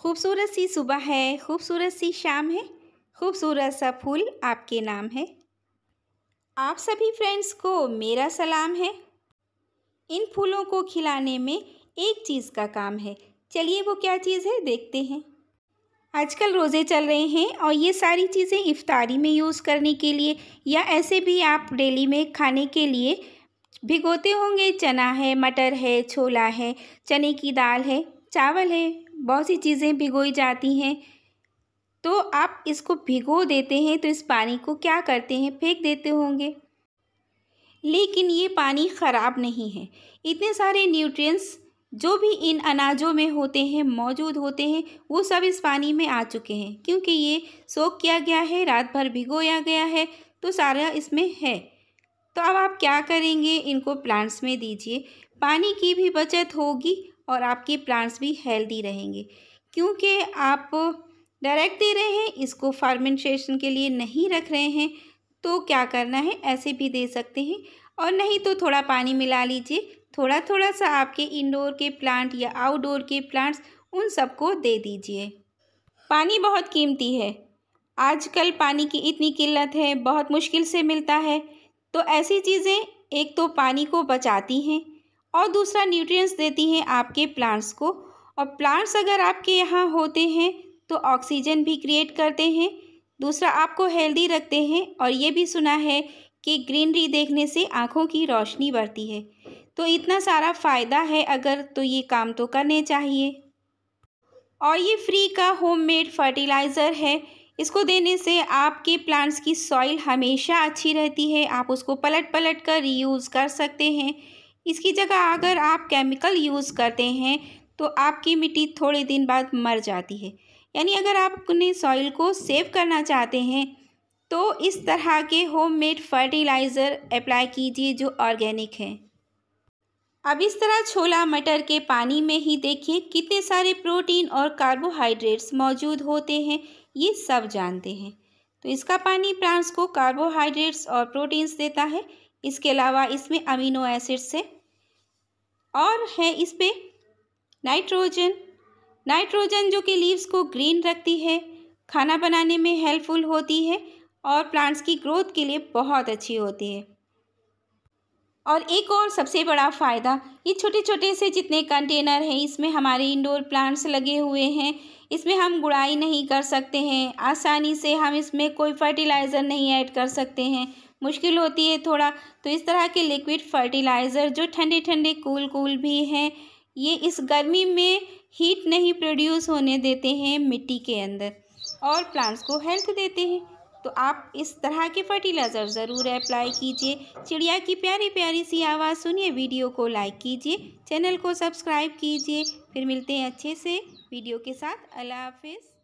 खूबसूरत सी सुबह है खूबसूरत सी शाम है खूबसूरत सा फूल आपके नाम है आप सभी फ्रेंड्स को मेरा सलाम है इन फूलों को खिलाने में एक चीज़ का काम है चलिए वो क्या चीज़ है देखते हैं आजकल रोज़े चल रहे हैं और ये सारी चीज़ें इफ्तारी में यूज़ करने के लिए या ऐसे भी आप डेली में खाने के लिए भिगोते होंगे चना है मटर है छोला है चने की दाल है चावल है बहुत सी चीज़ें भिगोई जाती हैं तो आप इसको भिगो देते हैं तो इस पानी को क्या करते हैं फेंक देते होंगे लेकिन ये पानी ख़राब नहीं है इतने सारे न्यूट्रिएंट्स जो भी इन अनाजों में होते हैं मौजूद होते हैं वो सब इस पानी में आ चुके हैं क्योंकि ये सोख किया गया है रात भर भिगोया गया है तो सारा इसमें है तो अब आप क्या करेंगे इनको प्लांट्स में दीजिए पानी की भी बचत होगी और आपके प्लांट्स भी हेल्दी रहेंगे क्योंकि आप डायरेक्ट दे रहे हैं इसको फार्मेंटेशन के लिए नहीं रख रहे हैं तो क्या करना है ऐसे भी दे सकते हैं और नहीं तो थोड़ा पानी मिला लीजिए थोड़ा थोड़ा सा आपके इंडोर के प्लांट या आउटडोर के प्लांट्स उन सबको दे दीजिए पानी बहुत कीमती है आजकल पानी की इतनी किल्लत है बहुत मुश्किल से मिलता है तो ऐसी चीज़ें एक तो पानी को बचाती हैं और दूसरा न्यूट्रिएंट्स देती हैं आपके प्लांट्स को और प्लांट्स अगर आपके यहाँ होते हैं तो ऑक्सीजन भी क्रिएट करते हैं दूसरा आपको हेल्दी रखते हैं और ये भी सुना है कि ग्रीनरी देखने से आँखों की रोशनी बढ़ती है तो इतना सारा फ़ायदा है अगर तो ये काम तो करने चाहिए और ये फ्री का होममेड फर्टिलाइज़र है इसको देने से आपके प्लांट्स की सॉइल हमेशा अच्छी रहती है आप उसको पलट पलट कर रीयूज़ कर सकते हैं इसकी जगह अगर आप केमिकल यूज़ करते हैं तो आपकी मिट्टी थोड़े दिन बाद मर जाती है यानी अगर आप अपने सॉइल को सेव करना चाहते हैं तो इस तरह के होममेड फर्टिलाइज़र अप्लाई कीजिए जो ऑर्गेनिक हैं अब इस तरह छोला मटर के पानी में ही देखिए कितने सारे प्रोटीन और कार्बोहाइड्रेट्स मौजूद होते हैं ये सब जानते हैं तो इसका पानी प्लांट्स को कार्बोहाइड्रेट्स और प्रोटीन्स देता है इसके अलावा इसमें अमीनो एसिड्स है और है इस पे नाइट्रोजन नाइट्रोजन जो कि लीव्स को ग्रीन रखती है खाना बनाने में हेल्पफुल होती है और प्लांट्स की ग्रोथ के लिए बहुत अच्छी होती है और एक और सबसे बड़ा फ़ायदा ये छोटे छोटे से जितने कंटेनर हैं इसमें हमारे इंडोर प्लांट्स लगे हुए हैं इसमें हम गुड़ाई नहीं कर सकते हैं आसानी से हम इसमें कोई फर्टिलाइज़र नहीं ऐड कर सकते हैं मुश्किल होती है थोड़ा तो इस तरह के लिक्विड फर्टिलाइज़र जो ठंडे ठंडे कूल कूल भी हैं ये इस गर्मी में हीट नहीं प्रोड्यूस होने देते हैं मिट्टी के अंदर और प्लांट्स को हेल्थ देते हैं तो आप इस तरह के फर्टिलाइज़र ज़रूर अप्लाई कीजिए चिड़िया की प्यारी प्यारी सी आवाज़ सुनिए वीडियो को लाइक कीजिए चैनल को सब्सक्राइब कीजिए फिर मिलते हैं अच्छे से वीडियो के साथ अल्लाह हाफिज़